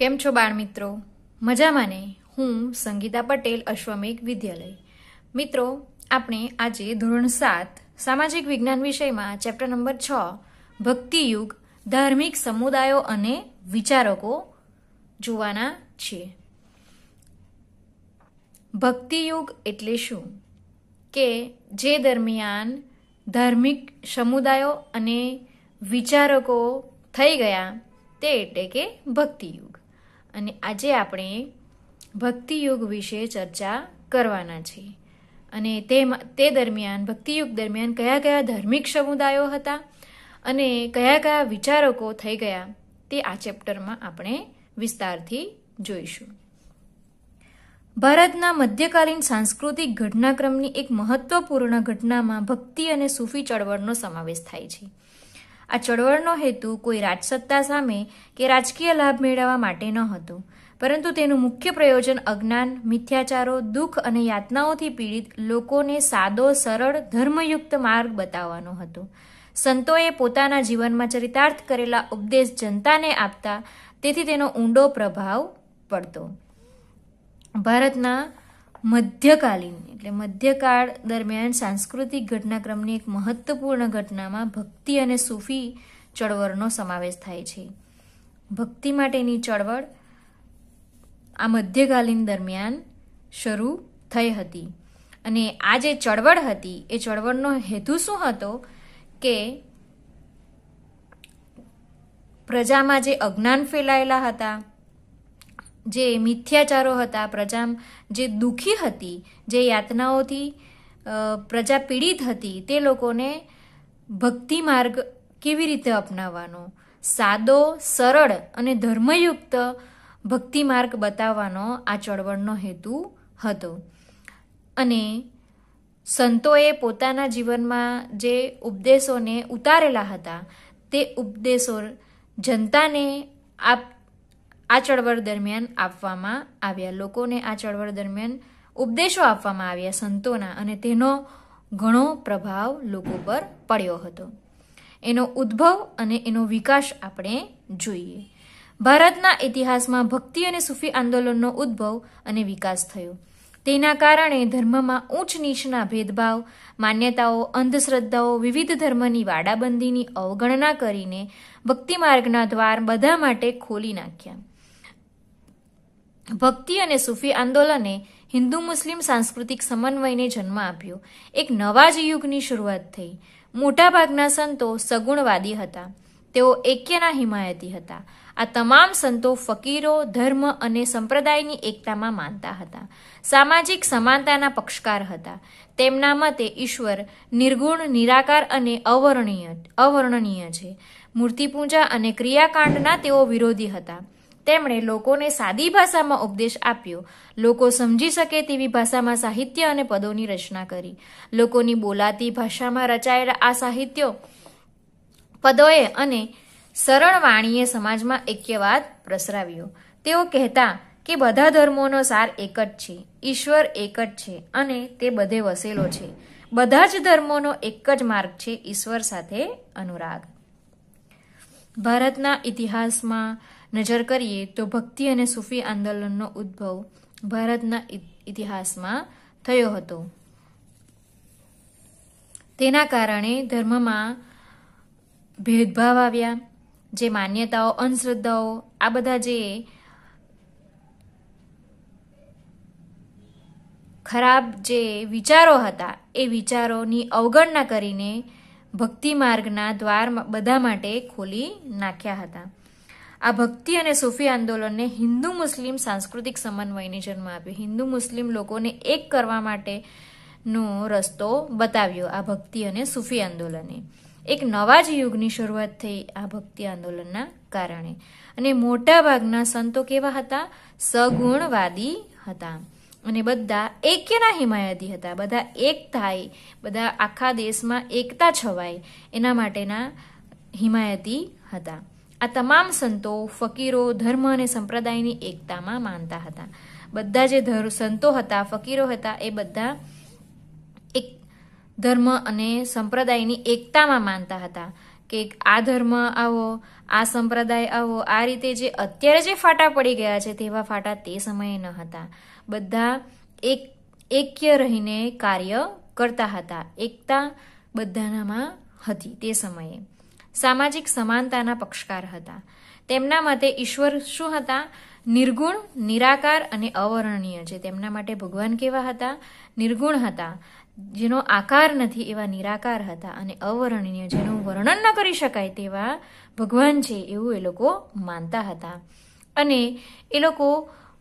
કેમ છો બાળ મિત્રો મજામાં ને હું સંગીતા પટેલ અશ્વમેઘ વિદ્યાલય મિત્રો આપણે આજે ધોરણ સાત સામાજિક વિજ્ઞાન વિષયમાં ચેપ્ટર નંબર છ ભક્તિયુગ ધાર્મિક સમુદાયો અને વિચારકો જોવાના છીએ ભક્તિયુગ એટલે શું કે જે દરમિયાન ધાર્મિક સમુદાયો અને વિચારકો થઈ ગયા તે એટલે કે ભક્તિયુગ અને આજે આપણે ભક્તિયુગ વિશે ચર્ચા કરવાના છીએ અને તે તે દરમિયાન ભક્તિયુગ દરમિયાન કયા કયા ધાર્મિક સમુદાયો હતા અને કયા કયા વિચારકો થઈ ગયા તે આ ચેપ્ટરમાં આપણે વિસ્તારથી જોઈશું ભારતના મધ્યકાલીન સાંસ્કૃતિક ઘટનાક્રમની એક મહત્વપૂર્ણ ઘટનામાં ભક્તિ અને સૂફી ચળવળનો સમાવેશ થાય છે આ ચળવળનો હેતુ કોઈ રાજસત્તા સામે કે રાજકીય લાભ મેળવવા માટે ન હતો પરંતુ તેનું મુખ્ય પ્રયોજન અજ્ઞાન મિથ્યાચારો દુઃખ અને યાતનાઓથી પીડિત લોકોને સાદો સરળ ધર્મયુક્ત માર્ગ બતાવવાનો હતો સંતોએ પોતાના જીવનમાં ચરિતાર્થ કરેલા ઉપદેશ જનતાને આપતા તેથી તેનો ઊંડો પ્રભાવ પડતો ભારતના મધ્યકાલીન એટલે મધ્યકાળ દરમિયાન સાંસ્કૃતિક ઘટનાક્રમની એક મહત્વપૂર્ણ ઘટનામાં ભક્તિ અને સૂફી ચળવળનો સમાવેશ થાય છે ભક્તિ માટેની ચળવળ આ મધ્યકાલીન દરમિયાન શરૂ થઈ હતી અને આ જે ચળવળ હતી એ ચળવળનો હેતુ શું હતો કે પ્રજામાં જે અજ્ઞાન ફેલાયેલા હતા જે મિથ્યાચારો હતા પ્રજા જે દુઃખી હતી જે યાતનાઓથી પ્રજા પીડિત હતી તે લોકોને ભક્તિ માર્ગ કેવી રીતે અપનાવવાનો સાદો સરળ અને ધર્મયુક્ત ભક્તિ માર્ગ બતાવવાનો આ ચળવળનો હેતુ હતો અને સંતોએ પોતાના જીવનમાં જે ઉપદેશોને ઉતારેલા હતા તે ઉપદેશો જનતાને આપ આ ચળવળ દરમિયાન આપવામાં આવ્યા લોકોને આ ચળવળ દરમિયાન ઉપદેશો આપવામાં આવ્યા સંતોના અને તેનો ઘણો પ્રભાવ લોકો પર પડ્યો હતો એનો ઉદ્ભવ અને એનો વિકાસ આપણે જોઈએ ભારતના ઇતિહાસમાં ભક્તિ અને સૂફી આંદોલનનો ઉદ્ભવ અને વિકાસ થયો તેના કારણે ધર્મમાં ઊંચ નીચના ભેદભાવ માન્યતાઓ અંધશ્રદ્ધાઓ વિવિધ ધર્મની વાડાબંધીની અવગણના કરીને ભક્તિ માર્ગના દ્વાર બધા માટે ખોલી નાખ્યા ભક્તિ અને સૂફી આંદોલને હિન્દુ મુસ્લિમ સાંસ્કૃતિક સમન્વયને જન્મ આપ્યો એક નવા જ યુગની શરૂઆત થઈ મોટાભાગના સંતો સગુણવાદી હતા તેઓ એક્યના હિમાયતી હતા આ તમામ સંતો ફકીરો ધર્મ અને સંપ્રદાયની એકતામાં માનતા હતા સામાજિક સમાનતાના પક્ષકાર હતા તેમના મતે ઈશ્વર નિર્ગુણ નિરાકાર અને અવર્ણીય અવર્ણનીય છે મૂર્તિપૂજા અને ક્રિયાકાંડના તેઓ વિરોધી હતા તેમણે લોકોને સાદી ભાષામાં ઉપદેશ આપ્યો લોકો સમજી શકે તેવી ભાષામાં સાહિત્ય અને પદોની રચના કરી લોકોની બોલાતી ભાષામાં રચાયેલા આ સાહિત્ય પદોએ અને સરળ વાણીએ સમાજમાં એક્યવાદ પ્રસરાવ્યો તેઓ કહેતા કે બધા ધર્મોનો સાર એક જ છે ઈશ્વર એક જ છે અને તે બધે વસેલો છે બધા જ ધર્મોનો એક જ માર્ગ છે ઈશ્વર સાથે અનુરાગ ભારતના ઇતિહાસમાં નજર કરીએ તો ભક્તિ અને સૂફી આંદોલનનો ઉદ્ભવ ભારતના ઇતિહાસમાં થયો હતો તેના કારણે ધર્મમાં ભેદભાવ આવ્યા જે માન્યતાઓ અંધશ્રદ્ધાઓ આ બધા જે ખરાબ જે વિચારો હતા એ વિચારોની અવગણના કરીને ભક્તિ માર્ગના દ્વાર બધા માટે ખોલી નાખ્યા હતા આ ભક્તિ અને સૂફી આંદોલનને હિન્દુ મુસ્લિમ સાંસ્કૃતિક સમન્વયને જન્મ આપ્યો હિન્દુ મુસ્લિમ લોકોને એક કરવા માટેનો રસ્તો બતાવ્યો આ ભક્તિ અને સૂફી આંદોલને એક નવા જ યુગની શરૂઆત થઈ આ ભક્તિ આંદોલનના કારણે અને મોટાભાગના સંતો કેવા હતા સગુણવાદી હતા અને બધા એકેના હિમાયતી હતા બધા એક થાય બધા આખા દેશમાં એકતા છવાય એના માટેના હિમાયતી હતા આ તમામ સંતો ફકીરો ધર્મ અને સંપ્રદાયની એકતામાં માનતા હતા બધા જે સંતો હતા ફકીરો હતા એ બધા એક ધર્મ અને સંપ્રદાયની એકતામાં માનતા હતા કે આ ધર્મ આવો આ સંપ્રદાય આવો આ રીતે જે અત્યારે જે ફાટા પડી ગયા છે તેવા ફાટા તે સમયે ન હતા બધા એક એક્ય રહીને કાર્ય કરતા હતા એકતા બધાનામાં હતી તે સમયે સામાજિક સમાનતાના પક્ષકાર હતા તેમના મતે ઈશ્વર શું હતા નિર્ગુણ નિરાકાર અને અવર્ણનીય છે તેમના માટે ભગવાન કેવા હતા નિર્ગુણ હતા જેનો આકાર નથી એવા નિરાકાર હતા અને અવર્ણનીય જેનું વર્ણન ન કરી શકાય તેવા ભગવાન છે એવું એ લોકો માનતા હતા અને એ લોકો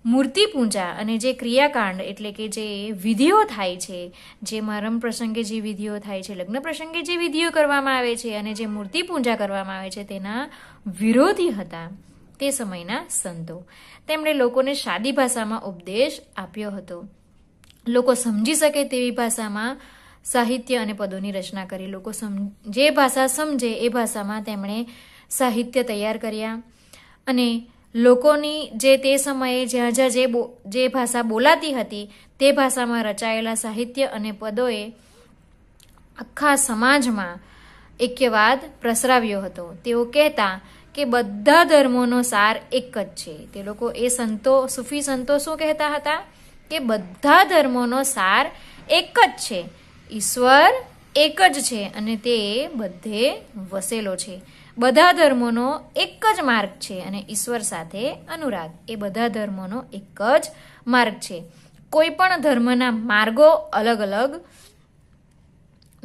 મૂર્તિ પૂજા અને જે ક્રિયાકાંડ એટલે કે જે વિધિઓ થાય છે જે મરમ પ્રસંગે જે વિધિઓ થાય છે લગ્ન પ્રસંગે જે વિધિઓ કરવામાં આવે છે અને જે મૂર્તિ પૂજા કરવામાં આવે છે તેના વિરોધી હતા તે સમયના સંતો તેમણે લોકોને સાદી ભાષામાં ઉપદેશ આપ્યો હતો લોકો સમજી શકે તેવી ભાષામાં સાહિત્ય અને પદોની રચના કરી લોકો જે ભાષા સમજે એ ભાષામાં તેમણે સાહિત્ય તૈયાર કર્યા અને લોકોની જે તે સમયે જ્યાં જ્યાં જે જે ભાષા બોલાતી હતી તે ભાષામાં રચાયેલા સાહિત્ય અને પદોએ આખા સમાજમાં એક્યવાદ પ્રસરાવ્યો હતો તેઓ કહેતા કે બધા ધર્મોનો સાર એક જ છે તે લોકો એ સંતો સૂફી સંતો શું કહેતા હતા કે બધા ધર્મોનો સાર એક જ છે ઈશ્વર એક જ છે અને તે બધે વસેલો છે બધા ધર્મોનો એક જ માર્ગ છે અને ઈશ્વર સાથે અનુરાગ એ બધા ધર્મોનો એક જ માર્ગ છે કોઈ પણ ધર્મના માર્ગો અલગ અલગ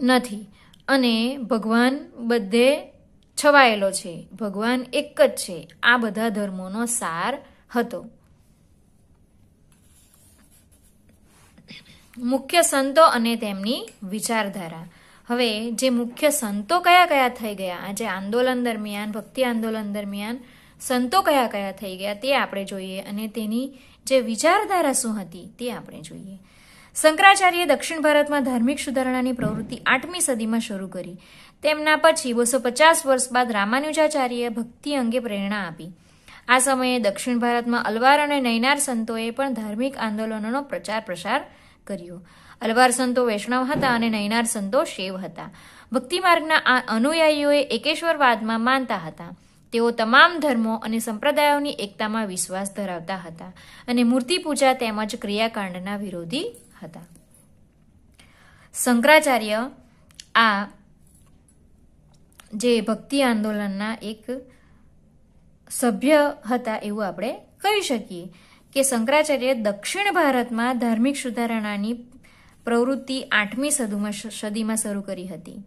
નથી અને ભગવાન બધે છવાયેલો છે ભગવાન એક જ છે આ બધા ધર્મોનો સાર હતો મુખ્ય સંતો અને તેમની વિચારધારા હવે જે મુખ્ય સંતો કયા કયા થઈ ગયા આજે આંદોલન દરમિયાન ભક્તિ આંદોલન દરમિયાન સંતો કયા કયા થઈ ગયા તે આપણે જોઈએ અને તેની જે વિચારધારા શું હતી તે આપણે જોઈએ શંકરાચાર્યએ દક્ષિણ ભારતમાં ધાર્મિક સુધારણાની પ્રવૃત્તિ આઠમી સદીમાં શરૂ કરી તેમના પછી બસો પચાસ વર્ષ બાદ રામાનુજાચાર્યએ ભક્તિ અંગે પ્રેરણા આપી આ સમયે દક્ષિણ ભારતમાં અલવાર અને નૈનાર સંતોએ પણ ધાર્મિક આંદોલનોનો પ્રચાર પ્રસાર કર્યો અલવાર સંતો વૈષ્ણવ હતા અને નૈનાર સંતો શૈવ હતા ભક્તિ માર્ગના આ અનુયાયીઓએ એકેશ્વરવાદમાં માનતા હતા તેઓ તમામ ધર્મો અને સંપ્રદાયોની એકતામાં વિશ્વાસ ધરાવતા હતા અને મૂર્તિ પૂજા તેમજ ક્રિયાકાંડના વિરોધી હતા શંકરાચાર્ય આ જે ભક્તિ આંદોલનના એક સભ્ય હતા એવું આપણે કહી શકીએ કે શંકરાચાર્ય દક્ષિણ ભારતમાં ધાર્મિક સુધારણાની પ્રવૃત્તિ આઠમી સદીમાં સદીમાં શરૂ કરી હતી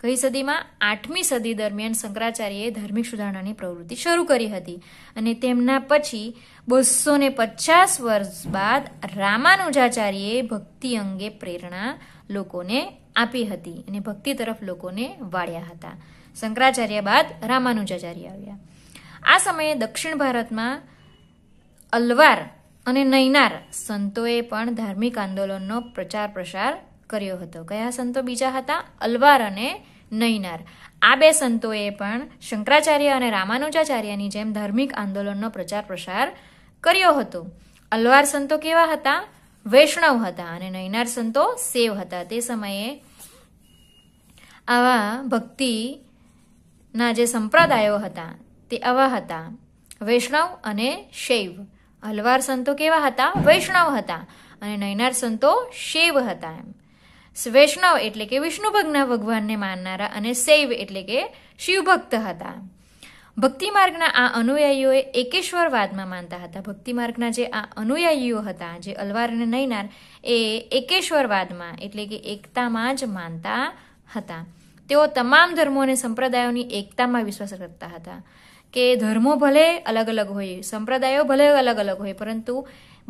કઈ સદીમાં આઠમી સદી દરમિયાન શંકરાચાર્યએ ધાર્મિક સુધારણાની પ્રવૃત્તિ શરૂ કરી હતી અને તેમના પછી બસો ને પચાસ વર્ષ બાદ રામાનુજાચાર્યએ ભક્તિ અંગે પ્રેરણા લોકોને આપી હતી અને ભક્તિ તરફ લોકોને વાળ્યા હતા શંકરાચાર્ય બાદ રામાનુજાચાર્ય આવ્યા આ સમયે દક્ષિણ ભારતમાં અલવાર અને નૈનાર સંતોએ પણ ધાર્મિક આંદોલનનો પ્રચાર પ્રસાર કર્યો હતો કયા સંતો બીજા હતા અલવાર અને નૈનાર આ બે સંતોએ પણ શંકરાચાર્ય અને રામાનુજાચાર્યની જેમ ધાર્મિક આંદોલનનો પ્રચાર પ્રસાર કર્યો હતો અલવાર સંતો કેવા હતા વૈષ્ણવ હતા અને નૈનાર સંતો સેવ હતા તે સમયે આવા ભક્તિના જે સંપ્રદાયો હતા તે આવા હતા વૈષ્ણવ અને શૈવ અલવાર સંતો કેવા હતા વૈષ્ણવ હતા અને નયનાર સંતો શૈવ હતા એમ વૈષ્ણવ એટલે કે વિષ્ણુ ભગ્ન ભગવાનને માનનારા અને શૈવ એટલે કે શિવભક્ત હતા ભક્તિ માર્ગના આ અનુયાયીઓએ એકેશ્વરવાદમાં માનતા હતા ભક્તિ માર્ગના જે આ અનુયાયીઓ હતા જે અલવાર અને નૈનાર એ એકેશ્વરવાદમાં એટલે કે એકતામાં જ માનતા હતા તેઓ તમામ ધર્મો અને સંપ્રદાયોની એકતામાં વિશ્વાસ કરતા હતા કે ધર્મો ભલે અલગ અલગ હોય સંપ્રદાયો ભલે અલગ અલગ હોય પરંતુ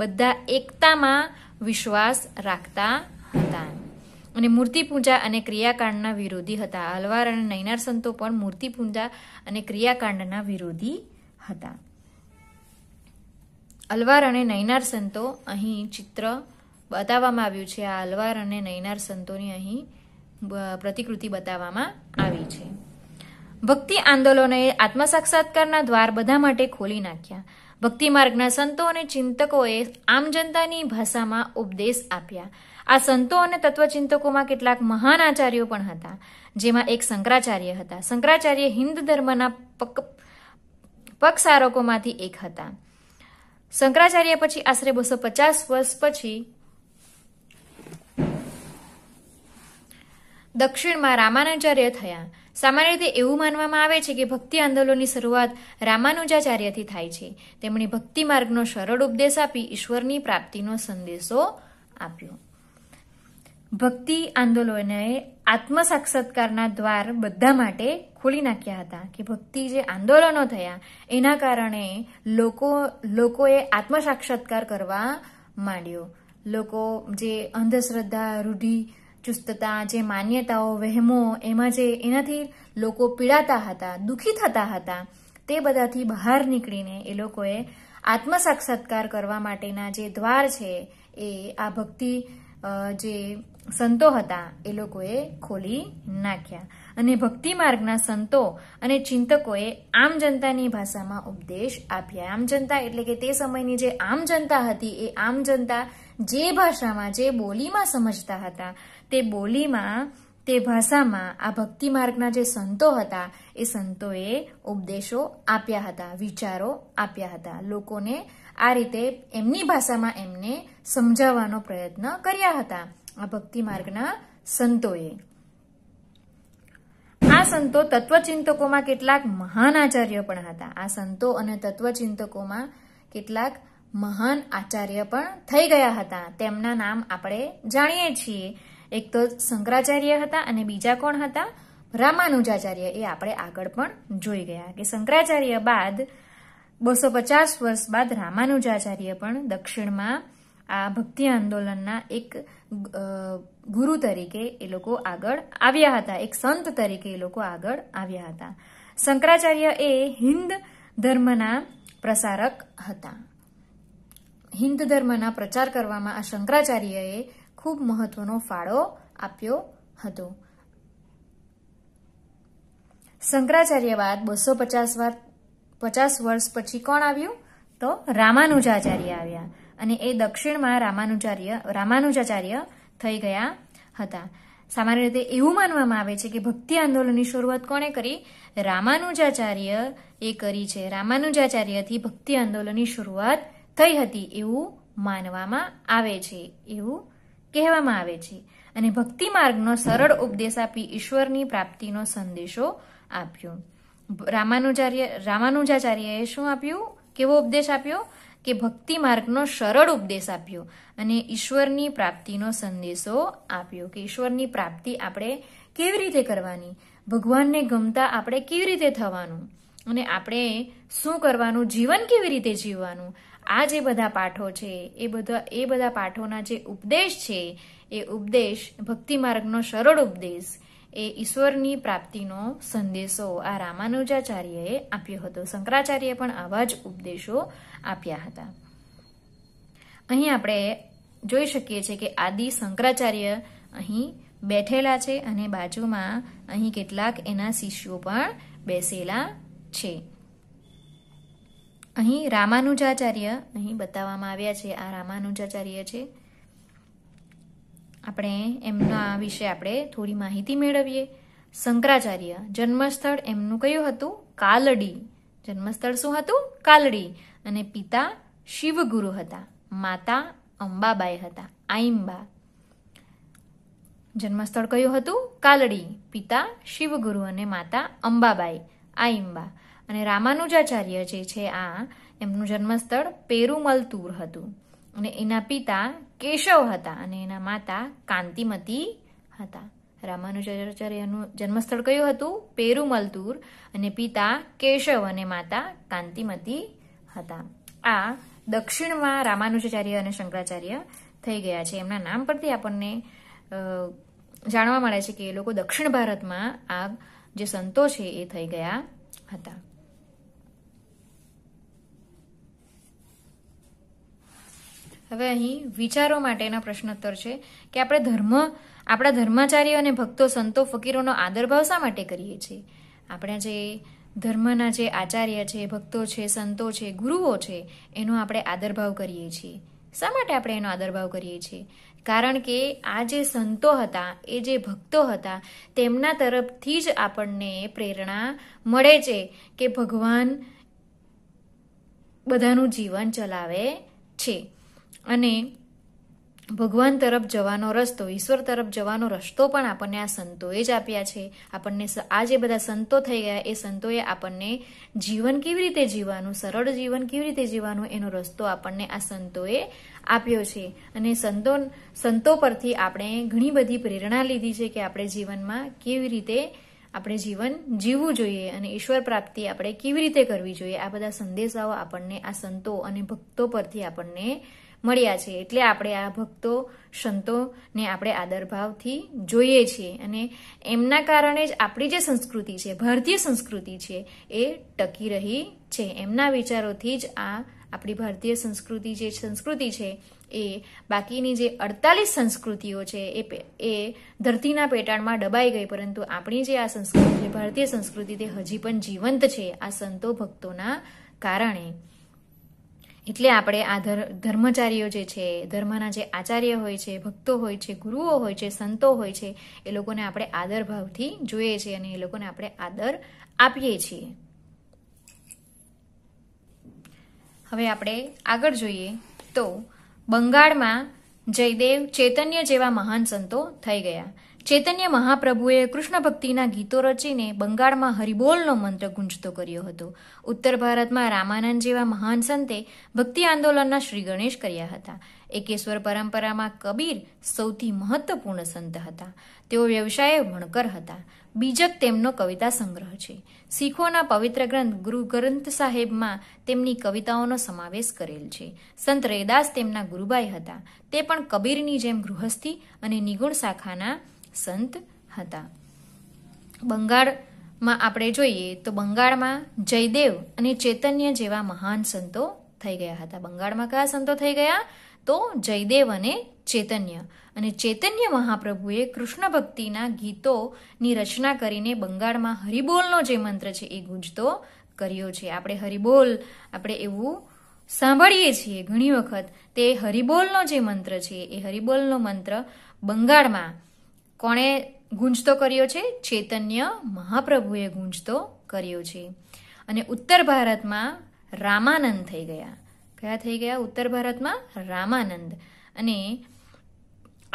બધા એકતામાં વિશ્વાસ રાખતા હતા અને મૂર્તિ પૂજા અને ક્રિયાકાંડના વિરોધી હતા અલવાર અને નૈનાર સંતો પણ મૂર્તિ પૂજા અને ક્રિયાકાંડના વિરોધી હતા અલવાર અને નૈનાર સંતો અહીં ચિત્ર બતાવવામાં આવ્યું છે આ અલવાર અને નૈનાર સંતોની અહીં પ્રતિકૃતિ બતાવવામાં આવી છે ભક્તિ આંદોલનોએ આત્મસાક્ષાત્કારના દ્વાર બધા માટે ખોલી નાખ્યા ભક્તિ માર્ગના સંતો અને ચિંતકોએ આમ જનતાની ભાષામાં ઉપદેશ આપ્યા આ સંતો અને તત્વચિંતકોમાં કેટલાક મહાન આચાર્યો પણ હતા જેમાં એક શંકરાચાર્ય હતા શંકરાચાર્ય હિન્દ ધર્મના પક પક્ષારકોમાંથી એક હતા શંકરાચાર્ય પછી આશરે બસો પચાસ વર્ષ પછી દક્ષિણમાં રામાનાચાર્ય થયા સામાન્ય રીતે એવું માનવામાં આવે છે કે ભક્તિ આંદોલનની શરૂઆત રામાનુજાચાર્યથી થાય છે તેમણે ભક્તિ માર્ગનો સરળ ઉપદેશ આપી ઈશ્વરની પ્રાપ્તિનો સંદેશો આપ્યો ભક્તિ આંદોલને આત્મસાક્ષાત્કારના દ્વાર બધા માટે ખોલી નાખ્યા હતા કે ભક્તિ જે આંદોલનો થયા એના કારણે લોકો લોકોએ આત્મસાક્ષાત્કાર કરવા માંડ્યો લોકો જે અંધશ્રદ્ધા રૂઢિ ચુસ્તતા જે માન્યતાઓ વહેમો એમાં જે એનાથી લોકો પીડાતા હતા દુઃખી થતા હતા તે બધાથી બહાર નીકળીને એ લોકોએ આત્મસાક્ષાત્કાર કરવા માટેના જે દ્વાર છે એ આ ભક્તિ જે સંતો હતા એ લોકોએ ખોલી નાખ્યા અને ભક્તિ માર્ગના સંતો અને ચિંતકોએ આમ જનતાની ભાષામાં ઉપદેશ આપ્યા આમ જનતા એટલે કે તે સમયની જે આમ જનતા હતી એ આમ જનતા જે ભાષામાં જે બોલીમાં સમજતા હતા તે બોલીમાં તે ભાષામાં આ ભક્તિ માર્ગના જે સંતો હતા એ સંતોએ ઉપદેશો આપ્યા હતા વિચારો આપ્યા હતા લોકોને આ રીતે એમની ભાષામાં એમને સમજાવવાનો પ્રયત્ન કર્યા હતા આ ભક્તિ માર્ગના સંતોએ આ સંતો તત્વચિંતકોમાં કેટલાક મહાન આચાર્ય પણ હતા આ સંતો અને તત્વચિંતકોમાં કેટલાક મહાન આચાર્ય પણ થઈ ગયા હતા તેમના નામ આપણે જાણીએ છીએ એક તો શંકરાચાર્ય હતા અને બીજા કોણ હતા રામાનુજાચાર્ય એ આપણે આગળ પણ જોઈ ગયા કે શંકરાચાર્ય બાદ બસો પચાસ વર્ષ બાદ રામાનુજાચાર્ય પણ દક્ષિણમાં આ ભક્તિ આંદોલનના એક ગુરુ તરીકે એ લોકો આગળ આવ્યા હતા એક સંત તરીકે એ લોકો આગળ આવ્યા હતા શંકરાચાર્ય એ હિન્દ ધર્મના પ્રસારક હતા હિન્દ ધર્મના પ્રચાર કરવામાં આ શંકરાચાર્યએ ખૂબ મહત્વનો ફાળો આપ્યો હતો શંકરાચાર્ય બાદ બસો પચાસ વાર પચાસ વર્ષ પછી કોણ આવ્યું તો રામાનુજાચાર્ય આવ્યા અને એ દક્ષિણમાં રામાનુચાર્ય રામાનુજાચાર્ય થઈ ગયા હતા સામાન્ય રીતે એવું માનવામાં આવે છે કે ભક્તિ આંદોલનની શરૂઆત કોણે કરી રામાનુજાચાર્ય એ કરી છે રામાનુજાચાર્યથી ભક્તિ આંદોલનની શરૂઆત થઈ હતી એવું માનવામાં આવે છે એવું કહેવામાં આવે છે અને ભક્તિ માર્ગનો સરળ ઉપદેશ આપી ઈશ્વરની પ્રાપ્તિનો સંદેશો આપ્યો રામાનુજાર્ય રામાનુજાચાર્યએ શું આપ્યું કેવો ઉપદેશ આપ્યો કે ભક્તિ માર્ગનો સરળ ઉપદેશ આપ્યો અને ઈશ્વરની પ્રાપ્તિનો સંદેશો આપ્યો કે ઈશ્વરની પ્રાપ્તિ આપણે કેવી રીતે કરવાની ભગવાનને ગમતા આપણે કેવી રીતે થવાનું અને આપણે શું કરવાનું જીવન કેવી રીતે જીવવાનું આ જે બધા પાઠો છે એ બધા એ બધા પાઠોના જે ઉપદેશ છે એ ઉપદેશ ભક્તિ માર્ગનો સરળ ઉપદેશ એ ઈશ્વરની પ્રાપ્તિનો સંદેશો આ રામાનુજાચાર્યએ આપ્યો હતો શંકરાચાર્યએ પણ આવા જ ઉપદેશો આપ્યા હતા અહીં આપણે જોઈ શકીએ છીએ કે આદિ શંકરાચાર્ય અહીં બેઠેલા છે અને બાજુમાં અહીં કેટલાક એના શિષ્યો પણ બેસેલા છે અહીં રામાનુજાચાર્ય અહીં બતાવવામાં આવ્યા છે આ રામાનુજાચાર્ય છે આપણે એમના વિશે આપણે થોડી માહિતી મેળવીએ શંકરાચાર્ય જન્મસ્થળ એમનું કયું હતું કાલડી જન્મસ્થળ શું હતું કાલડી અને પિતા શિવગુરુ હતા માતા અંબાબાઈ હતા આઈમ્બા જન્મસ્થળ કયું હતું કાલડી પિતા શિવગુરુ અને માતા અંબાબાઈ આઈમ્બા અને રામાનુજાચાર્ય જે છે આ એમનું જન્મસ્થળ પેરુમલતુર હતું અને એના પિતા કેશવ હતા અને એના માતા કાંતિમતી હતા રામાનુજાચાર્યનું જન્મસ્થળ કયું હતું પેરુમલતુર અને પિતા કેશવ અને માતા કાંતિમતી હતા આ દક્ષિણમાં રામાનુજાચાર્ય અને શંકરાચાર્ય થઈ ગયા છે એમના નામ પરથી આપણને જાણવા મળે છે કે એ લોકો દક્ષિણ ભારતમાં આ જે સંતો છે એ થઈ ગયા હતા હવે અહીં વિચારો માટેના પ્રશ્નોત્તર છે કે આપણે ધર્મ આપણા ધર્માચાર્ય અને ભક્તો સંતો ફકીરોનો આદરભાવ શા માટે કરીએ છીએ આપણા જે ધર્મના જે આચાર્ય છે ભક્તો છે સંતો છે ગુરુઓ છે એનો આપણે આદરભાવ કરીએ છીએ શા માટે આપણે એનો આદરભાવ કરીએ છીએ કારણ કે આ જે સંતો હતા એ જે ભક્તો હતા તેમના તરફથી જ આપણને પ્રેરણા મળે છે કે ભગવાન બધાનું જીવન ચલાવે છે અને ભગવાન તરફ જવાનો રસ્તો ઈશ્વર તરફ જવાનો રસ્તો પણ આપણને આ સંતોએ જ આપ્યા છે આપણને આ જે બધા સંતો થઈ ગયા એ સંતોએ આપણને જીવન કેવી રીતે જીવવાનું સરળ જીવન કેવી રીતે જીવવાનું એનો રસ્તો આપણને આ સંતોએ આપ્યો છે અને સંતો સંતો પરથી આપણે ઘણી બધી પ્રેરણા લીધી છે કે આપણે જીવનમાં કેવી રીતે આપણે જીવન જીવવું જોઈએ અને ઈશ્વર પ્રાપ્તિ આપણે કેવી રીતે કરવી જોઈએ આ બધા સંદેશાઓ આપણને આ સંતો અને ભક્તો પરથી આપણને મળ્યા છે એટલે આપણે આ ભક્તો સંતોને આપણે આદરભાવથી જોઈએ છીએ અને એમના કારણે જ આપણી જે સંસ્કૃતિ છે ભારતીય સંસ્કૃતિ છે એ ટકી રહી છે એમના વિચારોથી જ આ આપણી ભારતીય સંસ્કૃતિ જે સંસ્કૃતિ છે એ બાકીની જે અડતાલીસ સંસ્કૃતિઓ છે એ એ ધરતીના પેટાણમાં દબાઈ ગઈ પરંતુ આપણી જે આ સંસ્કૃતિ છે ભારતીય સંસ્કૃતિ તે હજી પણ જીવંત છે આ સંતો ભક્તોના કારણે એટલે આપણે આ ધર્મચારીઓ જે છે ધર્મના જે આચાર્ય હોય છે ભક્તો હોય છે ગુરુઓ હોય છે સંતો હોય છે એ લોકોને આપણે આદર ભાવથી જોઈએ છીએ અને એ લોકોને આપણે આદર આપીએ છીએ હવે આપણે આગળ જોઈએ તો બંગાળમાં જયદેવ ચૈતન્ય જેવા મહાન સંતો થઈ ગયા ચૈતન્ય મહાપ્રભુએ કૃષ્ણ ભક્તિના ગીતો રચીને બંગાળમાં હરિબોલનો મંત્ર ગુંજતો કર્યો હતો ઉત્તર ભારતમાં રામાનંદ જેવા મહાન સંતે ભક્તિ આંદોલનના શ્રી ગણેશ કર્યા હતા એકેશ્વર પરંપરામાં કબીર સૌથી મહત્વપૂર્ણ સંત હતા તેઓ વ્યવસાયે વણકર હતા બીજક તેમનો કવિતા સંગ્રહ છે શીખોના પવિત્ર ગ્રંથ ગુરુ ગ્રંથ સાહેબમાં તેમની કવિતાઓનો સમાવેશ કરેલ છે સંત રૈદાસ તેમના ગુરુભાઈ હતા તે પણ કબીરની જેમ ગૃહસ્થી અને નિગુણ શાખાના સંત હતા બંગાળમાં આપણે જોઈએ તો બંગાળમાં જયદેવ અને ચૈતન્ય જેવા મહાન સંતો થઈ ગયા હતા બંગાળમાં કયા સંતો થઈ ગયા તો જયદેવ અને ચૈતન્ય અને ચૈતન્ય મહાપ્રભુએ કૃષ્ણ ભક્તિના ગીતોની રચના કરીને બંગાળમાં હરિબોલનો જે મંત્ર છે એ ગુંજતો કર્યો છે આપણે હરિબોલ આપણે એવું સાંભળીએ છીએ ઘણી વખત તે હરિબોલનો જે મંત્ર છે એ હરિબોલનો મંત્ર બંગાળમાં કોણે ગુંજતો કર્યો છે ચૈતન્ય મહાપ્રભુએ ગુંજતો કર્યો છે અને ઉત્તર ભારતમાં રામાનંદ થઈ ગયા કયા થઈ ગયા ઉત્તર ભારતમાં રામાનંદ અને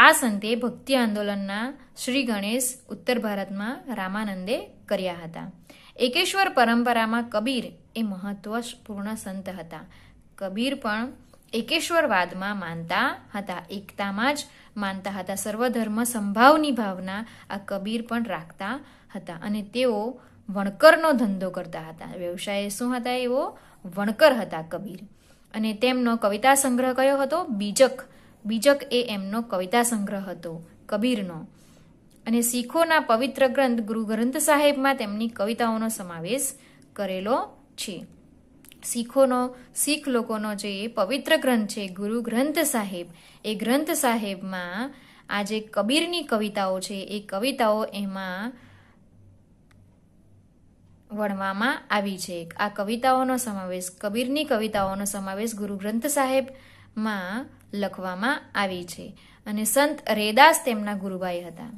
આ સંતે ભક્તિ આંદોલનના શ્રી ગણેશ ઉત્તર ભારતમાં રામાનંદે કર્યા હતા એકેશ્વર પરંપરામાં કબીર એ મહત્વપૂર્ણ સંત હતા કબીર પણ એકેશ્વરવાદમાં માનતા હતા એકતામાં જ માનતા હતા સર્વધર્મ સંભાવની ભાવના આ કબીર પણ રાખતા હતા અને તેઓ વણકરનો ધંધો કરતા હતા વ્યવસાય શું હતા એવો વણકર હતા કબીર અને તેમનો કવિતા સંગ્રહ કયો હતો બીજક બીજક એ એમનો કવિતા સંગ્રહ હતો કબીરનો અને શીખોના પવિત્ર ગ્રંથ ગુરુ ગ્રંથ સાહેબમાં તેમની કવિતાઓનો સમાવેશ કરેલો છે શીખોનો શીખ લોકોનો જે પવિત્ર ગ્રંથ છે ગુરુ ગ્રંથ સાહેબ એ ગ્રંથ સાહેબમાં આ જે કબીરની કવિતાઓ છે એ કવિતાઓ એમાં વણવામાં આવી છે આ કવિતાઓનો સમાવેશ કબીરની કવિતાઓનો સમાવેશ ગુરુ ગ્રંથ સાહેબમાં લખવામાં આવી છે અને સંત રેદાસ તેમના ગુરુભાઈ હતા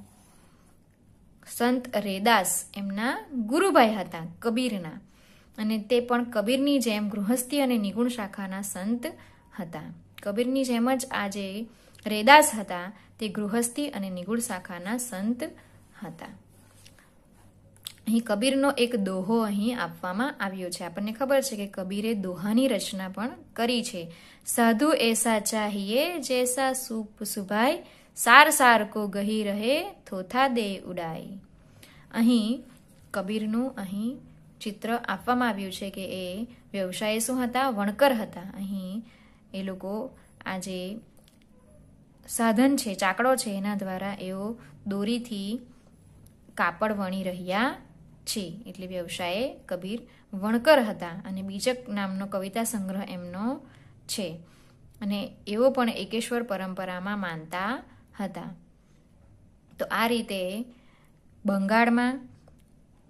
સંત રેદાસ એમના ગુરુભાઈ હતા કબીરના અને તે પણ કબીરની જેમ ગૃહસ્થી અને નિગુણ શાખાના સંત હતા કબીરની જેમ જ આજે રેદાસ હતા તે ગૃહસ્થી અને નિગુણ શાખાના સંત હતા અહીં કબીરનો એક દોહો અહીં આપવામાં આવ્યો છે આપણને ખબર છે કે કબીરે દોહાની રચના પણ કરી છે સાધુ એસા ચાહીએ જેસા સુપ સુભાઈ સાર સાર કો ગહી રહે થોથા દે ઉડાઈ અહીં કબીરનું અહીં ચિત્ર આપવામાં આવ્યું છે કે એ વ્યવસાય શું હતા વણકર હતા અહીં એ લોકો આજે સાધન છે ચાકડો છે એના દ્વારા એઓ દોરીથી કાપડ વણી રહ્યા છે એટલે વ્યવસાયે કબીર વણકર હતા અને બીજક નામનો કવિતા સંગ્રહ એમનો છે અને એવો પણ એકેશ્વર પરંપરામાં માનતા હતા તો આ રીતે બંગાળમાં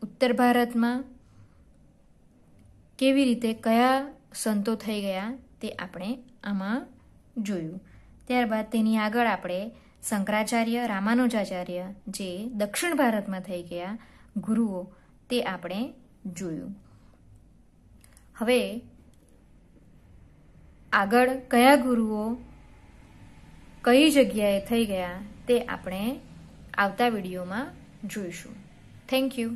ઉત્તર ભારતમાં કેવી રીતે કયા સંતો થઈ ગયા તે આપણે આમાં જોયું ત્યારબાદ તેની આગળ આપણે શંકરાચાર્ય રામાનુજાચાર્ય જે દક્ષિણ ભારતમાં થઈ ગયા ગુરુઓ તે આપણે જોયું હવે આગળ કયા ગુરુઓ કઈ જગ્યાએ થઈ ગયા તે આપણે આવતા વિડીયોમાં જોઈશું થેન્ક યુ